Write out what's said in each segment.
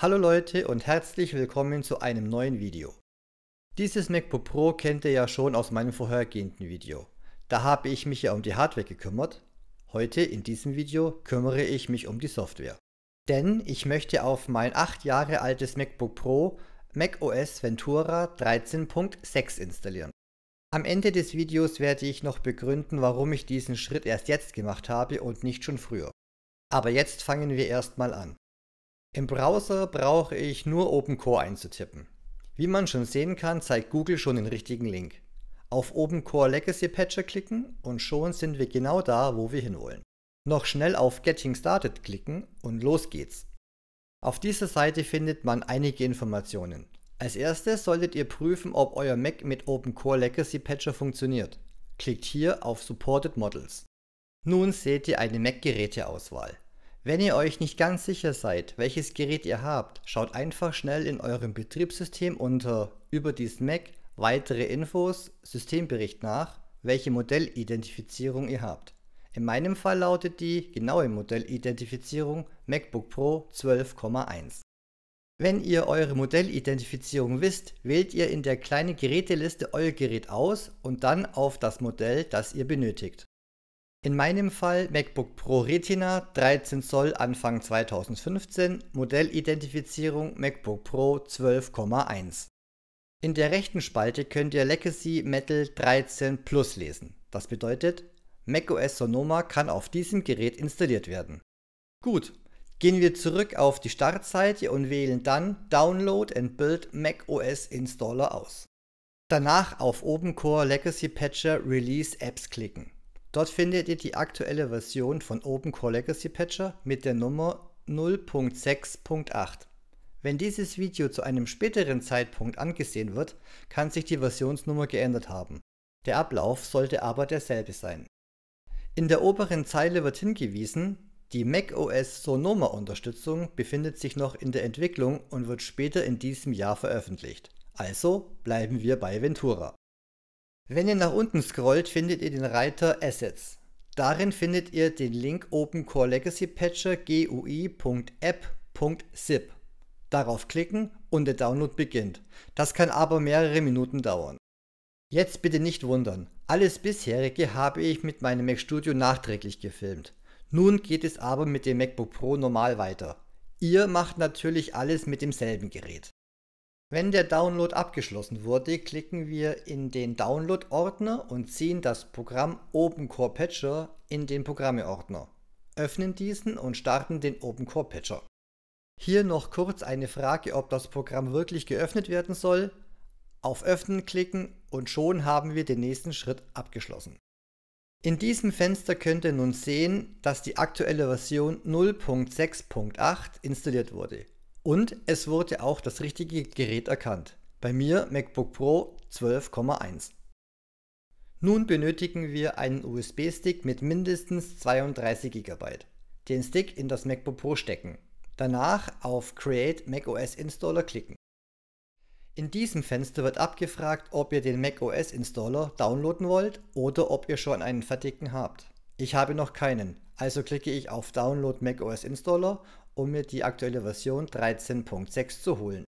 Hallo Leute und herzlich willkommen zu einem neuen Video. Dieses MacBook Pro kennt ihr ja schon aus meinem vorhergehenden Video. Da habe ich mich ja um die Hardware gekümmert. Heute in diesem Video kümmere ich mich um die Software. Denn ich möchte auf mein 8 Jahre altes MacBook Pro macOS Ventura 13.6 installieren. Am Ende des Videos werde ich noch begründen, warum ich diesen Schritt erst jetzt gemacht habe und nicht schon früher. Aber jetzt fangen wir erstmal an. Im Browser brauche ich nur OpenCore einzutippen. Wie man schon sehen kann, zeigt Google schon den richtigen Link. Auf OpenCore Legacy Patcher klicken und schon sind wir genau da, wo wir hinwollen. Noch schnell auf Getting Started klicken und los geht's. Auf dieser Seite findet man einige Informationen. Als erstes solltet ihr prüfen, ob euer Mac mit OpenCore Legacy Patcher funktioniert. Klickt hier auf Supported Models. Nun seht ihr eine Mac-Geräteauswahl. Wenn ihr euch nicht ganz sicher seid, welches Gerät ihr habt, schaut einfach schnell in eurem Betriebssystem unter über dies Mac weitere Infos Systembericht nach, welche Modellidentifizierung ihr habt. In meinem Fall lautet die genaue Modellidentifizierung MacBook Pro 12,1. Wenn ihr eure Modellidentifizierung wisst, wählt ihr in der kleinen Geräteliste euer Gerät aus und dann auf das Modell, das ihr benötigt. In meinem Fall MacBook Pro Retina 13 Zoll Anfang 2015, Modellidentifizierung MacBook Pro 12,1. In der rechten Spalte könnt ihr Legacy Metal 13 Plus lesen. Das bedeutet, macOS Sonoma kann auf diesem Gerät installiert werden. Gut, gehen wir zurück auf die Startseite und wählen dann Download and Build macOS Installer aus. Danach auf Open Core Legacy Patcher Release Apps klicken. Dort findet ihr die aktuelle Version von Open Core Legacy Patcher mit der Nummer 0.6.8. Wenn dieses Video zu einem späteren Zeitpunkt angesehen wird, kann sich die Versionsnummer geändert haben. Der Ablauf sollte aber derselbe sein. In der oberen Zeile wird hingewiesen, die macOS Sonoma Unterstützung befindet sich noch in der Entwicklung und wird später in diesem Jahr veröffentlicht. Also bleiben wir bei Ventura. Wenn ihr nach unten scrollt, findet ihr den Reiter Assets. Darin findet ihr den Link Open Core Legacy Patcher gui.app.zip. Darauf klicken und der Download beginnt. Das kann aber mehrere Minuten dauern. Jetzt bitte nicht wundern, alles bisherige habe ich mit meinem Mac Studio nachträglich gefilmt. Nun geht es aber mit dem MacBook Pro normal weiter. Ihr macht natürlich alles mit demselben Gerät. Wenn der Download abgeschlossen wurde, klicken wir in den Download-Ordner und ziehen das Programm OpenCore Patcher in den Programme-Ordner, öffnen diesen und starten den OpenCore Patcher. Hier noch kurz eine Frage, ob das Programm wirklich geöffnet werden soll. Auf Öffnen klicken und schon haben wir den nächsten Schritt abgeschlossen. In diesem Fenster könnt ihr nun sehen, dass die aktuelle Version 0.6.8 installiert wurde. Und es wurde auch das richtige Gerät erkannt. Bei mir MacBook Pro 12,1. Nun benötigen wir einen USB-Stick mit mindestens 32 GB. Den Stick in das MacBook Pro stecken. Danach auf Create macOS Installer klicken. In diesem Fenster wird abgefragt, ob ihr den macOS Installer downloaden wollt oder ob ihr schon einen fertigen habt. Ich habe noch keinen, also klicke ich auf Download macOS Installer, um mir die aktuelle Version 13.6 zu holen.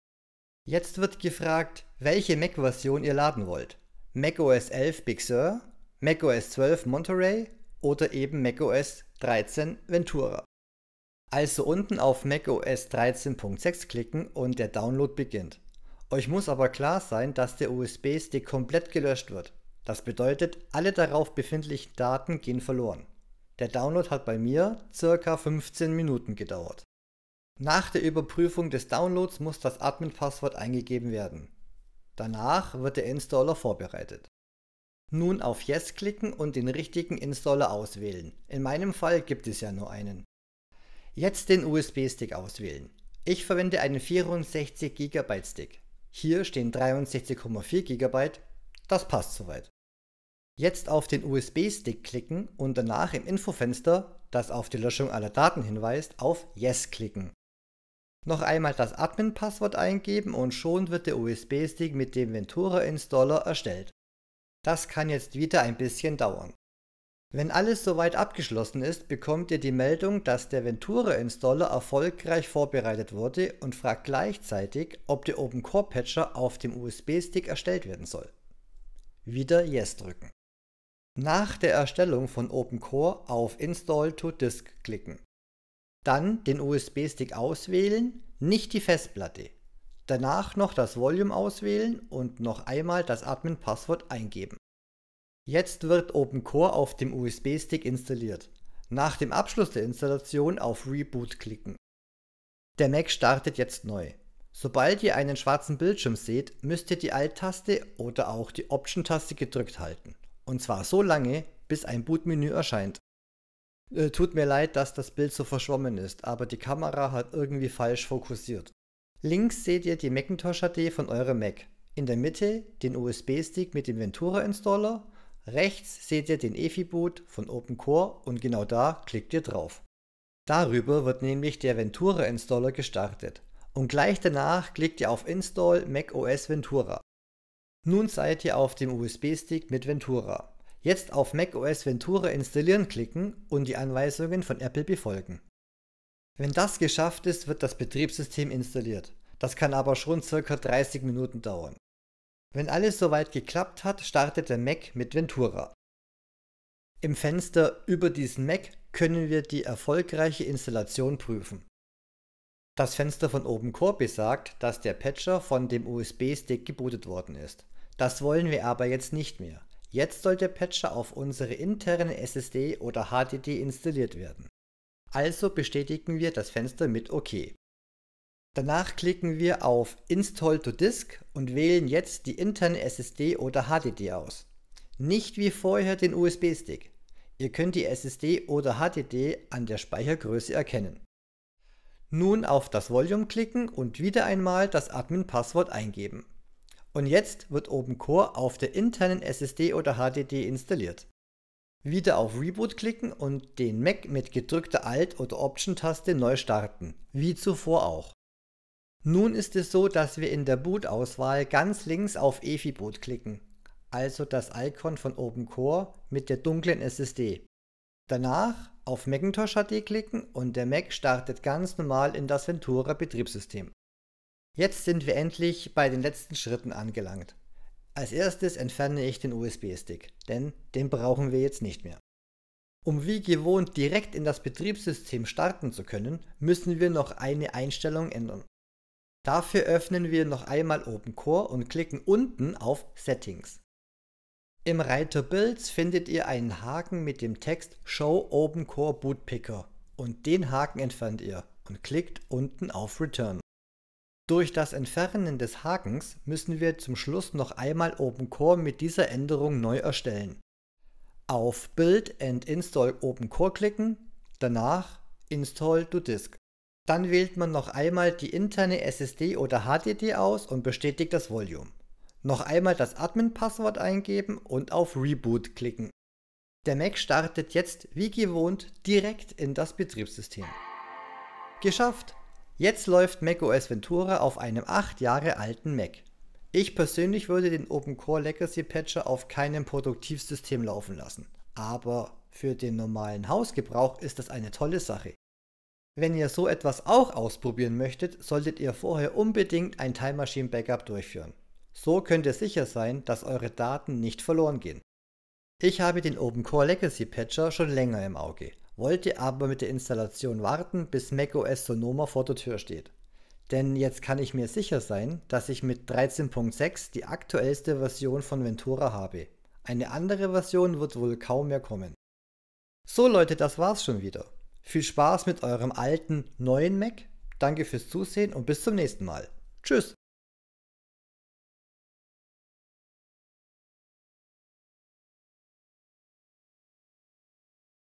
Jetzt wird gefragt, welche Mac-Version ihr laden wollt. macOS 11 Big Sur, macOS 12 Monterey oder eben macOS 13 Ventura. Also unten auf macOS 13.6 klicken und der Download beginnt. Euch muss aber klar sein, dass der USB-Stick komplett gelöscht wird. Das bedeutet, alle darauf befindlichen Daten gehen verloren. Der Download hat bei mir circa 15 Minuten gedauert. Nach der Überprüfung des Downloads muss das Admin-Passwort eingegeben werden. Danach wird der Installer vorbereitet. Nun auf Yes klicken und den richtigen Installer auswählen. In meinem Fall gibt es ja nur einen. Jetzt den USB-Stick auswählen. Ich verwende einen 64 GB Stick. Hier stehen 63,4 GB. Das passt soweit. Jetzt auf den USB-Stick klicken und danach im Infofenster, das auf die Löschung aller Daten hinweist, auf Yes klicken. Noch einmal das Admin-Passwort eingeben und schon wird der USB-Stick mit dem Ventura-Installer erstellt. Das kann jetzt wieder ein bisschen dauern. Wenn alles soweit abgeschlossen ist, bekommt ihr die Meldung, dass der Ventura-Installer erfolgreich vorbereitet wurde und fragt gleichzeitig, ob der OpenCore-Patcher auf dem USB-Stick erstellt werden soll. Wieder Yes drücken. Nach der Erstellung von OpenCore auf Install to Disk klicken. Dann den USB-Stick auswählen, nicht die Festplatte. Danach noch das Volume auswählen und noch einmal das Admin-Passwort eingeben. Jetzt wird OpenCore auf dem USB-Stick installiert. Nach dem Abschluss der Installation auf Reboot klicken. Der Mac startet jetzt neu. Sobald ihr einen schwarzen Bildschirm seht, müsst ihr die Alt-Taste oder auch die Option-Taste gedrückt halten. Und zwar so lange, bis ein Bootmenü erscheint. Äh, tut mir leid, dass das Bild so verschwommen ist, aber die Kamera hat irgendwie falsch fokussiert. Links seht ihr die Macintosh HD von eurem Mac. In der Mitte den USB-Stick mit dem Ventura Installer. Rechts seht ihr den EFI-Boot von OpenCore und genau da klickt ihr drauf. Darüber wird nämlich der Ventura Installer gestartet. Und gleich danach klickt ihr auf Install macOS Ventura. Nun seid ihr auf dem USB-Stick mit Ventura. Jetzt auf macOS Ventura installieren klicken und die Anweisungen von Apple befolgen. Wenn das geschafft ist, wird das Betriebssystem installiert. Das kann aber schon circa 30 Minuten dauern. Wenn alles soweit geklappt hat, startet der Mac mit Ventura. Im Fenster über diesen Mac können wir die erfolgreiche Installation prüfen. Das Fenster von oben Core besagt, dass der Patcher von dem USB-Stick gebootet worden ist. Das wollen wir aber jetzt nicht mehr. Jetzt soll der Patcher auf unsere interne SSD oder HDD installiert werden. Also bestätigen wir das Fenster mit OK. Danach klicken wir auf Install to Disk und wählen jetzt die interne SSD oder HDD aus. Nicht wie vorher den USB-Stick. Ihr könnt die SSD oder HDD an der Speichergröße erkennen. Nun auf das Volume klicken und wieder einmal das Admin-Passwort eingeben und jetzt wird OpenCore auf der internen SSD oder HDD installiert. Wieder auf Reboot klicken und den Mac mit gedrückter Alt- oder Option-Taste neu starten, wie zuvor auch. Nun ist es so, dass wir in der Boot-Auswahl ganz links auf EFI-Boot klicken, also das Icon von OpenCore mit der dunklen SSD. Danach auf Macintosh HD klicken und der Mac startet ganz normal in das Ventura Betriebssystem. Jetzt sind wir endlich bei den letzten Schritten angelangt. Als erstes entferne ich den USB-Stick, denn den brauchen wir jetzt nicht mehr. Um wie gewohnt direkt in das Betriebssystem starten zu können, müssen wir noch eine Einstellung ändern. Dafür öffnen wir noch einmal OpenCore und klicken unten auf Settings. Im Reiter Builds findet ihr einen Haken mit dem Text Show OpenCore Boot Picker und den Haken entfernt ihr und klickt unten auf Return. Durch das Entfernen des Hakens müssen wir zum Schluss noch einmal OpenCore mit dieser Änderung neu erstellen. Auf Build and Install OpenCore klicken, danach Install to Disk. Dann wählt man noch einmal die interne SSD oder HDD aus und bestätigt das Volume. Noch einmal das Admin-Passwort eingeben und auf Reboot klicken. Der Mac startet jetzt wie gewohnt direkt in das Betriebssystem. Geschafft! Jetzt läuft macOS Ventura auf einem 8 Jahre alten Mac. Ich persönlich würde den OpenCore Legacy Patcher auf keinem Produktivsystem laufen lassen, aber für den normalen Hausgebrauch ist das eine tolle Sache. Wenn ihr so etwas auch ausprobieren möchtet, solltet ihr vorher unbedingt ein Time Machine Backup durchführen. So könnt ihr sicher sein, dass eure Daten nicht verloren gehen. Ich habe den OpenCore Legacy Patcher schon länger im Auge, wollte aber mit der Installation warten, bis macOS Sonoma vor der Tür steht. Denn jetzt kann ich mir sicher sein, dass ich mit 13.6 die aktuellste Version von Ventura habe. Eine andere Version wird wohl kaum mehr kommen. So Leute, das war's schon wieder. Viel Spaß mit eurem alten, neuen Mac. Danke fürs Zusehen und bis zum nächsten Mal. Tschüss.